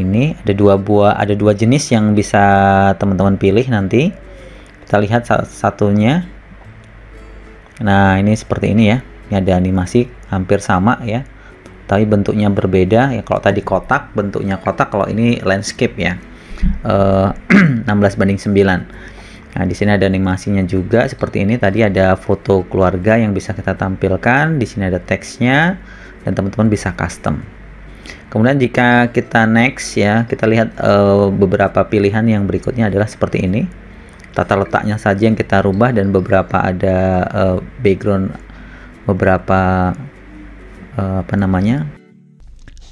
ini ada dua buah ada dua jenis yang bisa teman-teman pilih nanti kita lihat satunya nah ini seperti ini ya ini ada animasi hampir sama ya tapi bentuknya berbeda ya kalau tadi kotak bentuknya kotak kalau ini landscape ya uh, eh, 16 banding 9 nah di sini ada animasinya juga seperti ini tadi ada foto keluarga yang bisa kita tampilkan di sini ada teksnya dan teman-teman bisa custom Kemudian jika kita next ya, kita lihat uh, beberapa pilihan yang berikutnya adalah seperti ini. Tata letaknya saja yang kita rubah dan beberapa ada uh, background beberapa uh, apa namanya?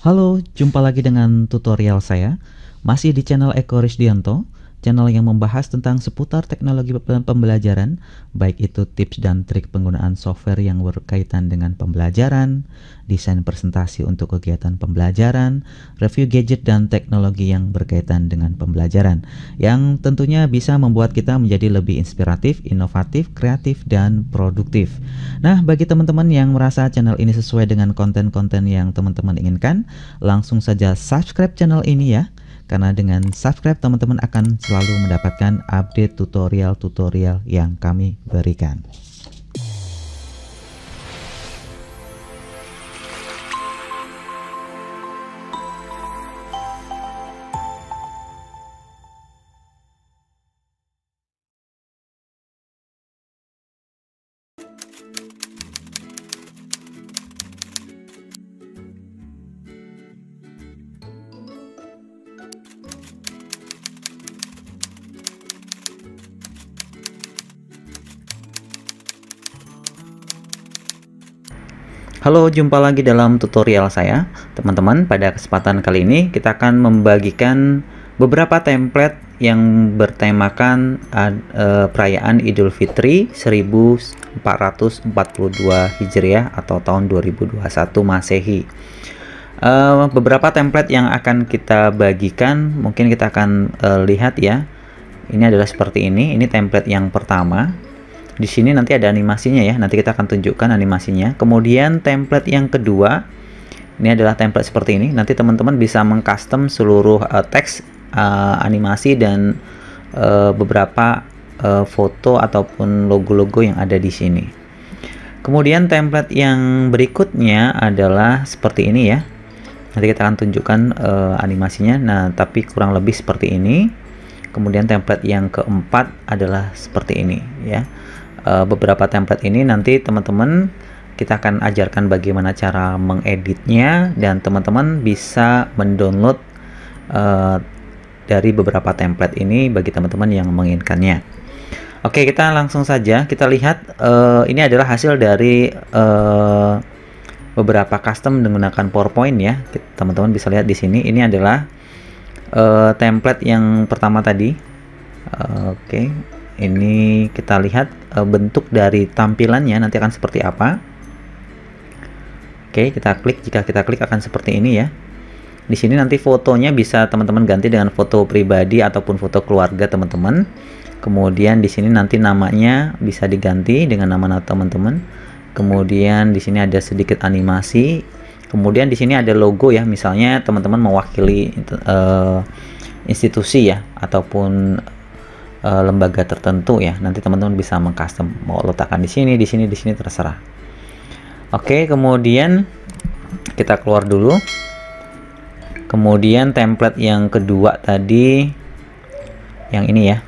Halo, jumpa lagi dengan tutorial saya. Masih di channel Eko Dianto channel yang membahas tentang seputar teknologi pembelajaran, baik itu tips dan trik penggunaan software yang berkaitan dengan pembelajaran, desain presentasi untuk kegiatan pembelajaran, review gadget dan teknologi yang berkaitan dengan pembelajaran, yang tentunya bisa membuat kita menjadi lebih inspiratif, inovatif, kreatif, dan produktif. Nah, bagi teman-teman yang merasa channel ini sesuai dengan konten-konten yang teman-teman inginkan, langsung saja subscribe channel ini ya karena dengan subscribe teman-teman akan selalu mendapatkan update tutorial-tutorial yang kami berikan. Halo, jumpa lagi dalam tutorial saya. Teman-teman, pada kesempatan kali ini kita akan membagikan beberapa template yang bertemakan e, perayaan Idul Fitri 1442 Hijriah atau tahun 2021 Masehi. E, beberapa template yang akan kita bagikan, mungkin kita akan e, lihat ya. Ini adalah seperti ini. Ini template yang pertama di sini nanti ada animasinya ya, nanti kita akan tunjukkan animasinya. Kemudian template yang kedua, ini adalah template seperti ini. Nanti teman-teman bisa mengcustom seluruh uh, teks, uh, animasi dan uh, beberapa uh, foto ataupun logo-logo yang ada di sini. Kemudian template yang berikutnya adalah seperti ini ya. Nanti kita akan tunjukkan uh, animasinya. Nah, tapi kurang lebih seperti ini. Kemudian template yang keempat adalah seperti ini ya uh, beberapa template ini nanti teman-teman kita akan ajarkan bagaimana cara mengeditnya dan teman-teman bisa mendownload uh, dari beberapa template ini bagi teman-teman yang menginginkannya. Oke, kita langsung saja kita lihat uh, ini adalah hasil dari uh, beberapa custom menggunakan PowerPoint ya. Teman-teman bisa lihat di sini ini adalah uh, template yang pertama tadi. Uh, Oke. Okay ini kita lihat uh, bentuk dari tampilannya nanti akan seperti apa oke kita klik jika kita klik akan seperti ini ya di sini nanti fotonya bisa teman-teman ganti dengan foto pribadi ataupun foto keluarga teman-teman kemudian di sini nanti namanya bisa diganti dengan nama teman-teman kemudian di sini ada sedikit animasi kemudian di sini ada logo ya misalnya teman-teman mewakili uh, institusi ya ataupun uh, lembaga tertentu ya. Nanti teman-teman bisa mengcustom mau letakkan di sini, di sini, di sini terserah. Oke, kemudian kita keluar dulu. Kemudian template yang kedua tadi yang ini ya.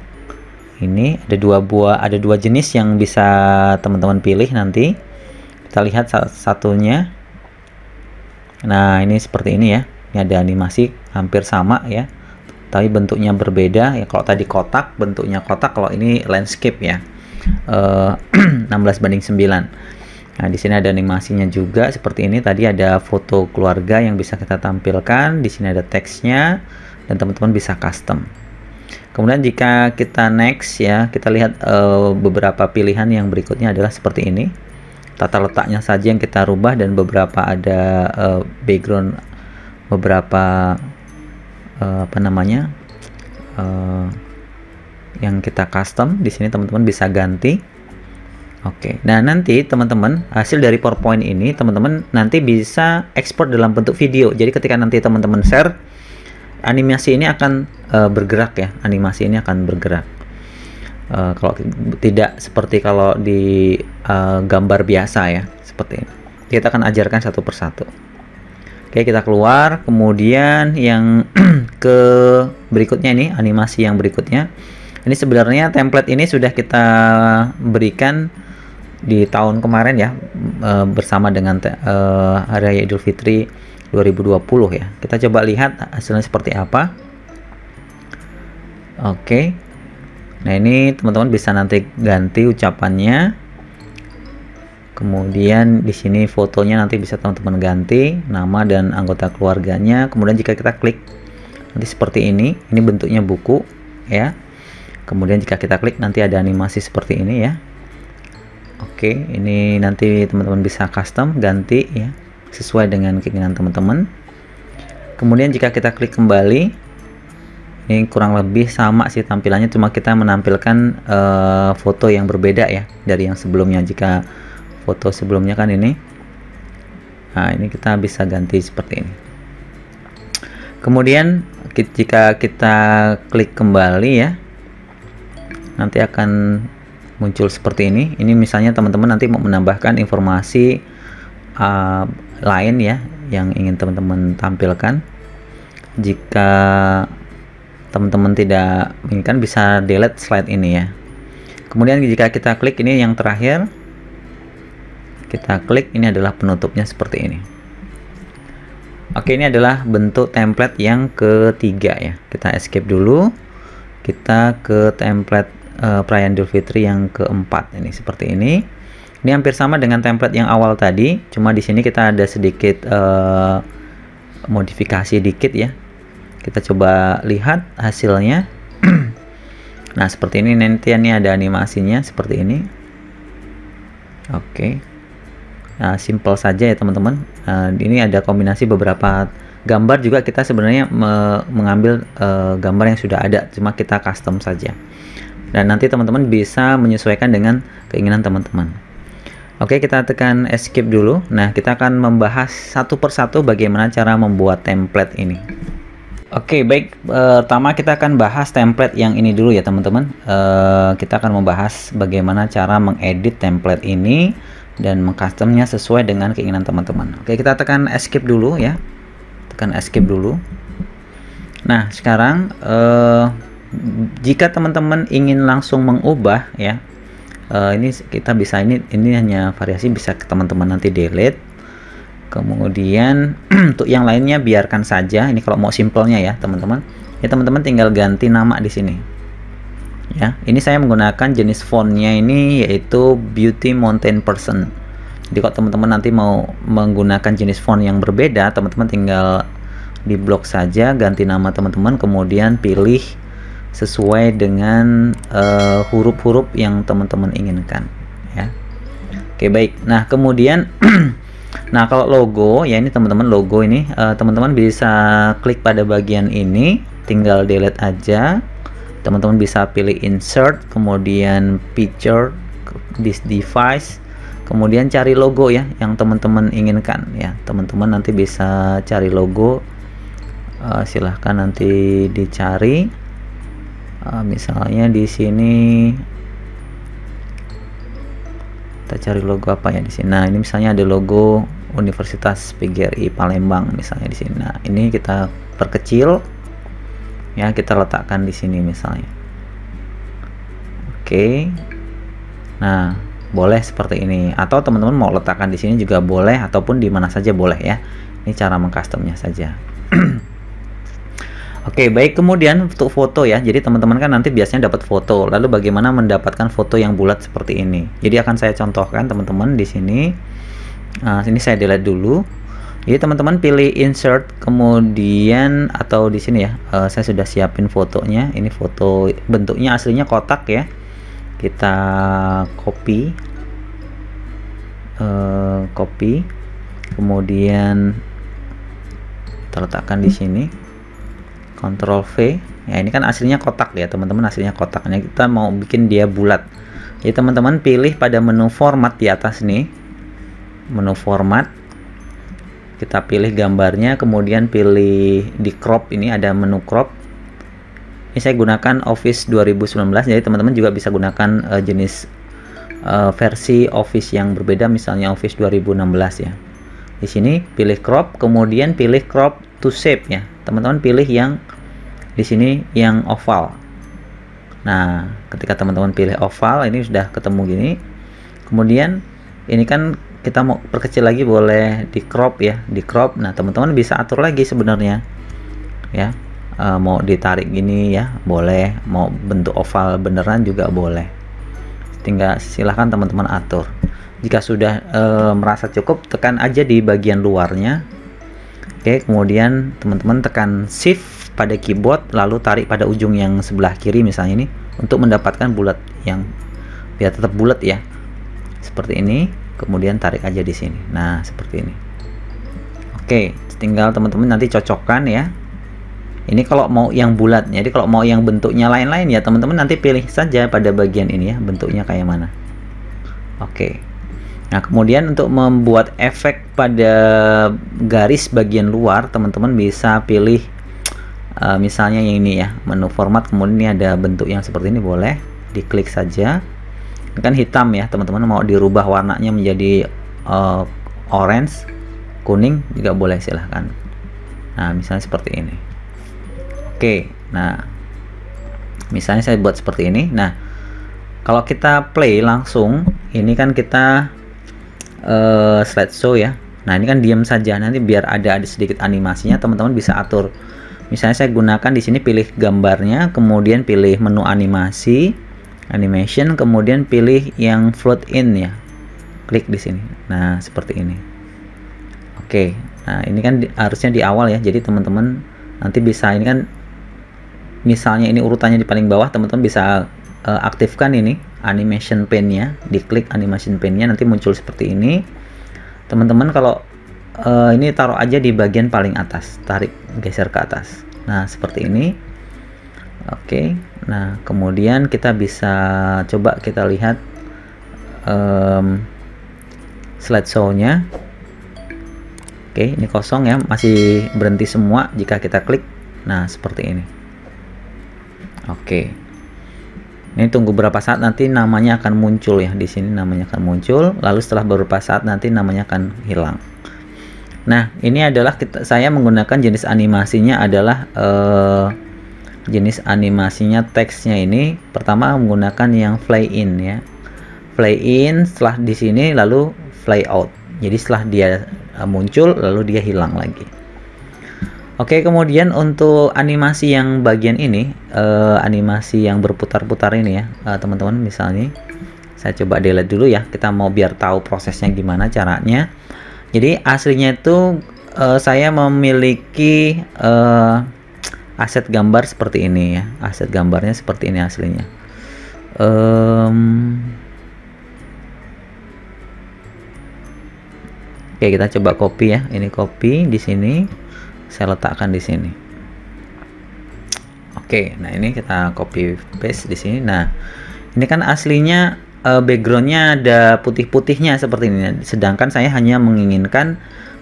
Ini ada dua buah, ada dua jenis yang bisa teman-teman pilih nanti. Kita lihat satunya. Nah, ini seperti ini ya. Ini ada animasi hampir sama ya tapi bentuknya berbeda ya kalau tadi kotak bentuknya kotak kalau ini landscape ya e, eh, 16 banding 9 Nah, di sini ada animasinya juga seperti ini. Tadi ada foto keluarga yang bisa kita tampilkan. Di sini ada teksnya dan teman-teman bisa custom. Kemudian jika kita next ya, kita lihat e, beberapa pilihan yang berikutnya adalah seperti ini. Tata letaknya saja yang kita rubah dan beberapa ada e, background beberapa Eh, apa namanya eh, yang kita custom di sini teman-teman bisa ganti oke nah nanti teman-teman hasil dari powerpoint ini teman-teman nanti bisa ekspor dalam bentuk video jadi ketika nanti teman-teman share animasi ini akan eh, bergerak ya animasi ini akan bergerak uh, kalau tidak seperti kalau di uh, gambar biasa ya seperti ini kita akan ajarkan satu persatu Oke, kita keluar. Kemudian yang ke berikutnya ini animasi yang berikutnya. Ini sebenarnya template ini sudah kita berikan di tahun kemarin ya eh, bersama dengan eh, Hari Raya Idul Fitri 2020 ya. Kita coba lihat hasilnya seperti apa. Oke. Nah, ini teman-teman bisa nanti ganti ucapannya Kemudian di sini fotonya nanti bisa teman-teman ganti nama dan anggota keluarganya. Kemudian jika kita klik nanti seperti ini, ini bentuknya buku ya. Kemudian jika kita klik nanti ada animasi seperti ini ya. Oke, ini nanti teman-teman bisa custom ganti ya sesuai dengan keinginan teman-teman. Kemudian jika kita klik kembali ini kurang lebih sama sih tampilannya cuma kita menampilkan uh, foto yang berbeda ya dari yang sebelumnya jika foto sebelumnya kan ini nah ini kita bisa ganti seperti ini kemudian jika kita klik kembali ya nanti akan muncul seperti ini ini misalnya teman-teman nanti mau menambahkan informasi uh, lain ya yang ingin teman-teman tampilkan jika teman-teman tidak inginkan bisa delete slide ini ya kemudian jika kita klik ini yang terakhir kita klik ini adalah penutupnya seperti ini Oke ini adalah bentuk template yang ketiga ya kita escape dulu kita ke template uh, perayaan Idul Fitri yang keempat ini seperti ini ini hampir sama dengan template yang awal tadi cuma di sini kita ada sedikit uh, modifikasi dikit ya kita coba lihat hasilnya nah seperti ini nanti ini ada animasinya seperti ini oke okay. Eh, simple saja ya teman-teman uh, ini ada kombinasi beberapa gambar juga kita sebenarnya me mengambil uh, gambar yang sudah ada cuma kita custom saja dan nanti teman-teman bisa menyesuaikan dengan keinginan teman-teman Oke kita tekan escape dulu nah kita akan membahas satu persatu bagaimana cara membuat template ini Oke baik pertama kita akan bahas template yang ini dulu ya teman-teman kita akan membahas bagaimana cara mengedit template ini dan mengcustomnya sesuai dengan keinginan teman-teman. Oke, kita tekan escape dulu ya. Tekan escape dulu. Nah, sekarang eh, jika teman-teman ingin langsung mengubah ya, eh, ini kita bisa ini ini hanya variasi bisa teman-teman nanti delete. Kemudian untuk yang lainnya biarkan saja. Ini kalau mau simpelnya ya, teman-teman. Ya teman-teman tinggal ganti nama di sini ya ini saya menggunakan jenis fontnya ini yaitu Beauty Mountain Person jadi kalau teman-teman nanti mau menggunakan jenis font yang berbeda teman-teman tinggal di blog saja ganti nama teman-teman kemudian pilih sesuai dengan eh, huruf-huruf uh, yang teman-teman inginkan ya oke baik nah kemudian nah kalau logo ya ini teman-teman logo ini eh, teman-teman uh, teman -teman bisa klik pada bagian ini tinggal delete aja teman-teman bisa pilih insert kemudian picture this device kemudian cari logo ya yang teman-teman inginkan ya teman-teman nanti bisa cari logo uh, silahkan nanti dicari uh, misalnya di sini kita cari logo apa ya di sini. Nah, ini misalnya ada logo Universitas PGRI Palembang misalnya di sini. Nah, ini kita perkecil ya kita letakkan di sini misalnya oke nah boleh seperti ini atau teman-teman mau letakkan di sini juga boleh ataupun di mana saja boleh ya ini cara mengcustomnya saja Oke, baik. Kemudian untuk foto ya. Jadi teman-teman kan nanti biasanya dapat foto. Lalu bagaimana mendapatkan foto yang bulat seperti ini? Jadi akan saya contohkan teman-teman di sini. Nah, ini saya delete dulu. Jadi teman-teman pilih insert kemudian atau di sini ya. Uh, saya sudah siapin fotonya. Ini foto bentuknya aslinya kotak ya. Kita copy uh, copy kemudian kita letakkan di sini. Ctrl V. Ya, ini kan aslinya kotak ya, teman-teman. Aslinya kotaknya kita mau bikin dia bulat. Jadi teman-teman pilih pada menu format di atas nih. Menu format kita pilih gambarnya kemudian pilih di crop ini ada menu crop ini saya gunakan Office 2019 jadi teman-teman juga bisa gunakan uh, jenis uh, versi Office yang berbeda misalnya Office 2016 ya di sini pilih crop kemudian pilih crop to shape ya teman-teman pilih yang di sini yang oval nah ketika teman-teman pilih oval ini sudah ketemu gini kemudian ini kan kita mau perkecil lagi boleh di crop ya di crop nah teman-teman bisa atur lagi sebenarnya ya e, mau ditarik gini ya boleh mau bentuk oval beneran juga boleh tinggal silahkan teman-teman atur jika sudah e, merasa cukup tekan aja di bagian luarnya oke kemudian teman-teman tekan shift pada keyboard lalu tarik pada ujung yang sebelah kiri misalnya ini untuk mendapatkan bulat yang biar tetap bulat ya seperti ini kemudian tarik aja di sini nah seperti ini oke tinggal teman-teman nanti cocokkan ya ini kalau mau yang bulat jadi kalau mau yang bentuknya lain-lain ya teman-teman nanti pilih saja pada bagian ini ya bentuknya kayak mana oke nah kemudian untuk membuat efek pada garis bagian luar teman-teman bisa pilih uh, misalnya yang ini ya menu format kemudian ini ada bentuk yang seperti ini boleh diklik saja ini kan hitam ya teman-teman mau dirubah warnanya menjadi uh, orange kuning juga boleh silahkan nah misalnya seperti ini oke nah misalnya saya buat seperti ini nah kalau kita play langsung ini kan kita uh, eh, show ya nah ini kan diam saja nanti biar ada ada sedikit animasinya teman-teman bisa atur misalnya saya gunakan di sini pilih gambarnya kemudian pilih menu animasi animation kemudian pilih yang float in ya klik di sini nah seperti ini oke nah ini kan di, harusnya di awal ya jadi teman-teman nanti bisa ini kan misalnya ini urutannya di paling bawah teman-teman bisa uh, aktifkan ini animation pane ya. diklik animation pennya nanti muncul seperti ini teman-teman kalau uh, ini taruh aja di bagian paling atas tarik geser ke atas nah seperti ini oke okay. Nah, kemudian kita bisa coba kita lihat um, slideshow-nya. Oke, ini kosong ya, masih berhenti semua jika kita klik. Nah, seperti ini. Oke. Ini tunggu berapa saat nanti namanya akan muncul ya. Di sini namanya akan muncul, lalu setelah beberapa saat nanti namanya akan hilang. Nah, ini adalah kita, saya menggunakan jenis animasinya adalah uh, jenis animasinya teksnya ini pertama menggunakan yang fly in ya fly in setelah di sini lalu fly out jadi setelah dia eh, muncul lalu dia hilang lagi oke kemudian untuk animasi yang bagian ini eh, animasi yang berputar-putar ini ya eh, teman-teman eh, misalnya saya coba delete dulu ya kita mau biar tahu prosesnya gimana caranya jadi aslinya itu eh, saya memiliki eh, aset gambar seperti ini ya aset gambarnya seperti ini aslinya um, oke kita coba copy ya ini copy di sini saya letakkan di sini oke nah ini kita copy paste di sini nah ini kan aslinya uh, backgroundnya ada putih-putihnya seperti ini sedangkan saya hanya menginginkan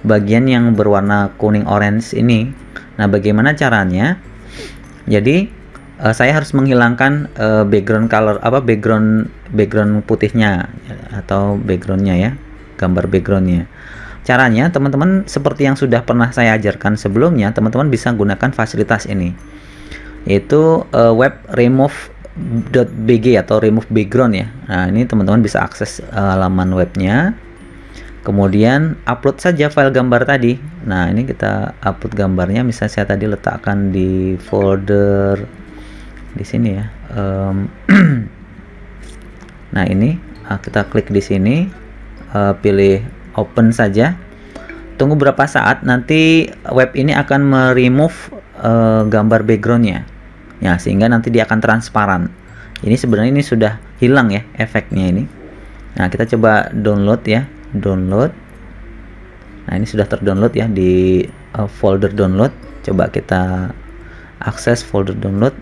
bagian yang berwarna kuning orange ini nah bagaimana caranya jadi uh, saya harus menghilangkan uh, background color apa background background putihnya atau backgroundnya ya gambar backgroundnya caranya teman-teman seperti yang sudah pernah saya ajarkan sebelumnya teman-teman bisa gunakan fasilitas ini yaitu uh, web remove.bg atau remove background ya nah ini teman-teman bisa akses uh, laman webnya kemudian upload saja file gambar tadi nah ini kita upload gambarnya misalnya saya tadi letakkan di folder di sini ya um, nah ini ah, kita klik di sini uh, pilih open saja tunggu berapa saat nanti web ini akan meremove uh, gambar backgroundnya ya sehingga nanti dia akan transparan ini sebenarnya ini sudah hilang ya efeknya ini nah kita coba download ya download nah ini sudah terdownload ya di uh, folder download coba kita akses folder download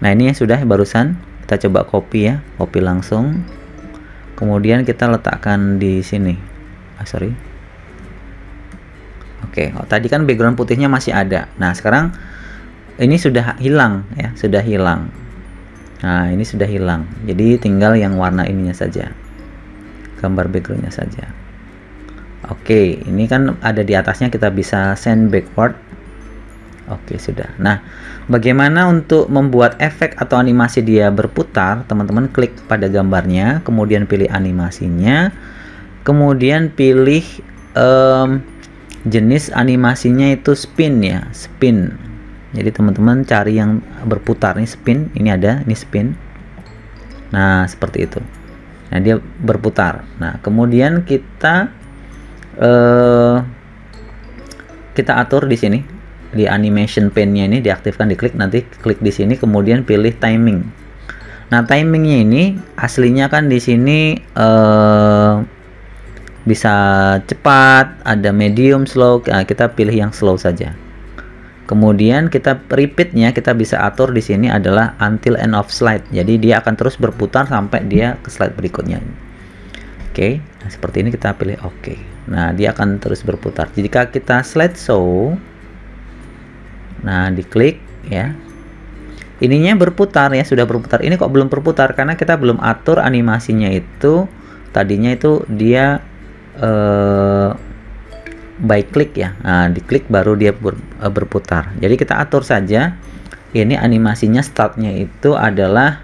nah ini ya sudah barusan kita coba copy ya copy langsung kemudian kita letakkan di sini ah sorry oke okay. oh, tadi kan background putihnya masih ada nah sekarang ini sudah hilang ya sudah hilang nah ini sudah hilang jadi tinggal yang warna ininya saja gambar backgroundnya saja oke ini kan ada di atasnya kita bisa send backward oke sudah nah bagaimana untuk membuat efek atau animasi dia berputar teman-teman klik pada gambarnya kemudian pilih animasinya kemudian pilih um, jenis animasinya itu spin ya spin jadi teman-teman cari yang berputar nih spin ini ada ini spin nah seperti itu Nah, dia berputar. Nah, kemudian kita eh, kita atur di sini di animation pane-nya ini diaktifkan diklik nanti klik di sini kemudian pilih timing. Nah, timingnya ini aslinya kan di sini eh, bisa cepat, ada medium slow. Nah, kita pilih yang slow saja. Kemudian kita repeatnya kita bisa atur di sini adalah until end of slide. Jadi dia akan terus berputar sampai dia ke slide berikutnya. Oke, okay. nah, seperti ini kita pilih oke. Nah, dia akan terus berputar. Jika kita slide show Nah, diklik ya. Ininya berputar ya, sudah berputar. Ini kok belum berputar karena kita belum atur animasinya itu tadinya itu dia eh by click ya nah, diklik baru dia ber, eh, berputar jadi kita atur saja ini animasinya startnya itu adalah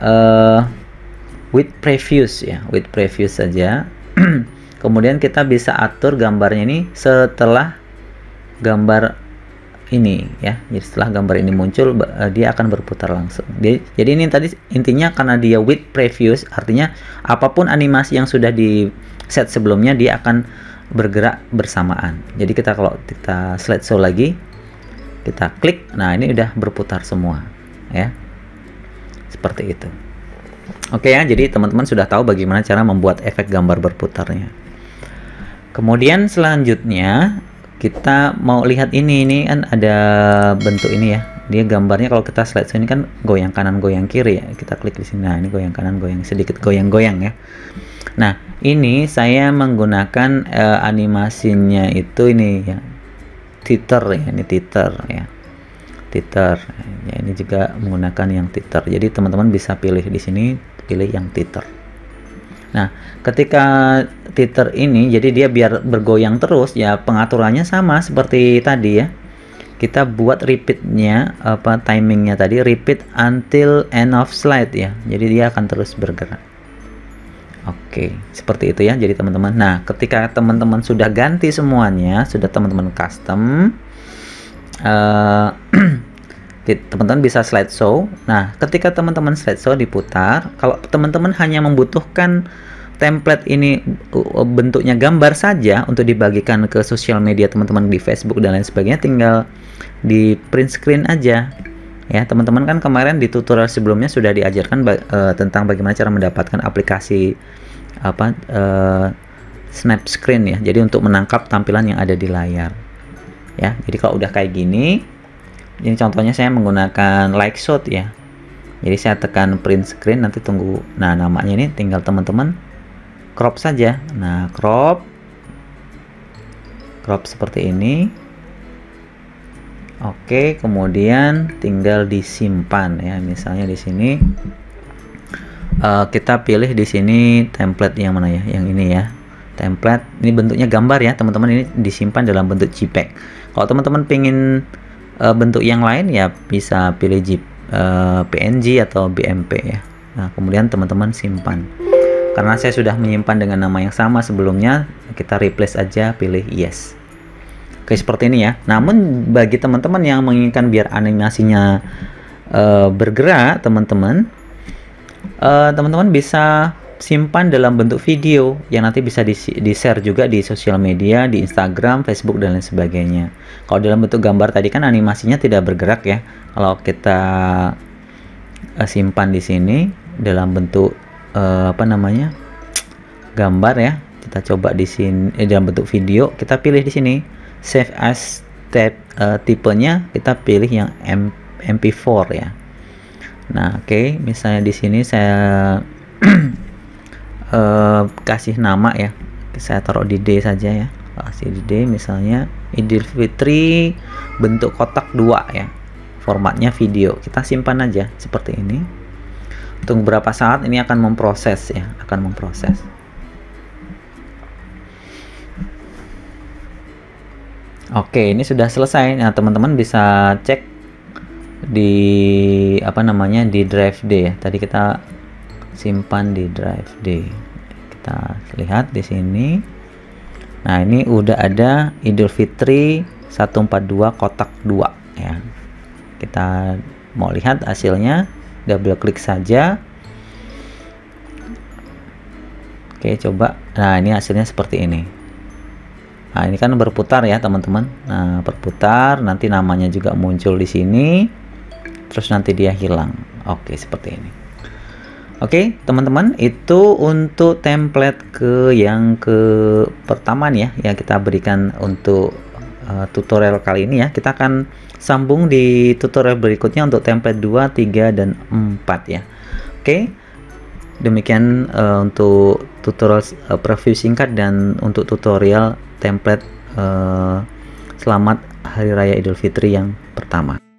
uh, with previews ya with previous saja kemudian kita bisa atur gambarnya ini setelah gambar ini ya jadi setelah gambar ini muncul eh, dia akan berputar langsung jadi, jadi ini tadi intinya karena dia with previous artinya apapun animasi yang sudah di set sebelumnya dia akan bergerak bersamaan. Jadi kita kalau kita slide show lagi, kita klik, nah ini udah berputar semua, ya. Seperti itu. Oke ya, jadi teman-teman sudah tahu bagaimana cara membuat efek gambar berputarnya. Kemudian selanjutnya kita mau lihat ini, ini kan ada bentuk ini ya. Dia gambarnya kalau kita slide show ini kan goyang kanan goyang kiri ya. Kita klik di sini, nah ini goyang kanan goyang sedikit goyang-goyang ya. Nah ini saya menggunakan uh, animasinya itu ini ya titer ya ini titer ya titer ya ini juga menggunakan yang titer jadi teman-teman bisa pilih di sini pilih yang titer nah ketika titer ini jadi dia biar bergoyang terus ya pengaturannya sama seperti tadi ya kita buat repeatnya apa timingnya tadi repeat until end of slide ya jadi dia akan terus bergerak Oke, seperti itu ya. Jadi teman-teman, nah ketika teman-teman sudah ganti semuanya, sudah teman-teman custom, uh, teman-teman bisa slide show. Nah, ketika teman-teman slide show diputar, kalau teman-teman hanya membutuhkan template ini bentuknya gambar saja untuk dibagikan ke sosial media teman-teman di Facebook dan lain sebagainya, tinggal di print screen aja. Ya, teman-teman kan kemarin di tutorial sebelumnya sudah diajarkan uh, tentang bagaimana cara mendapatkan aplikasi apa uh, snap screen ya. Jadi untuk menangkap tampilan yang ada di layar. Ya, jadi kalau udah kayak gini, ini contohnya saya menggunakan Lightshot ya. Jadi saya tekan print screen nanti tunggu. Nah, namanya ini tinggal teman-teman crop saja. Nah, crop crop seperti ini Oke, kemudian tinggal disimpan ya. Misalnya di sini uh, kita pilih di sini template yang mana ya? Yang ini ya. Template ini bentuknya gambar ya, teman-teman ini disimpan dalam bentuk JPEG. Kalau teman-teman pingin uh, bentuk yang lain ya bisa pilih JPEG. Eh, PNG atau BMP ya. Nah, kemudian teman-teman simpan. Karena saya sudah menyimpan dengan nama yang sama sebelumnya, kita replace aja pilih yes kayak seperti ini ya. Namun bagi teman-teman yang menginginkan biar animasinya uh, bergerak, teman-teman, teman eh, teman-teman bisa simpan dalam bentuk video yang nanti bisa di-share juga di sosial media, di Instagram, Facebook dan lain sebagainya. Kalau dalam bentuk gambar tadi kan animasinya tidak bergerak ya. Kalau kita uh, simpan di sini dalam bentuk uh, apa namanya? gambar ya. Kita coba di sini eh, dalam bentuk video, kita pilih di sini save as tab uh, eh, tipenya kita pilih yang MP4 ya. Nah, oke, okay. misalnya di sini saya uh, kasih nama ya. Saya taruh di D saja ya. Kasih di D misalnya Idul Fitri bentuk kotak dua ya. Formatnya video. Kita simpan aja seperti ini. Untuk berapa saat ini akan memproses ya, akan memproses. Oke, ini sudah selesai. Nah, teman-teman bisa cek di apa namanya di drive D ya. Tadi kita simpan di drive D. Kita lihat di sini. Nah, ini udah ada Idul Fitri 142 kotak 2 ya. Kita mau lihat hasilnya. Double klik saja. Oke, coba. Nah, ini hasilnya seperti ini. Nah, ini kan berputar ya, teman-teman. Nah, berputar, nanti namanya juga muncul di sini. Terus nanti dia hilang. Oke, seperti ini. Oke, teman-teman, itu untuk template ke yang ke pertama nih ya, yang kita berikan untuk uh, tutorial kali ini ya. Kita akan sambung di tutorial berikutnya untuk template 2, 3 dan 4 ya. Oke demikian uh, untuk tutorial uh, preview singkat dan untuk tutorial template uh, selamat hari raya Idul Fitri yang pertama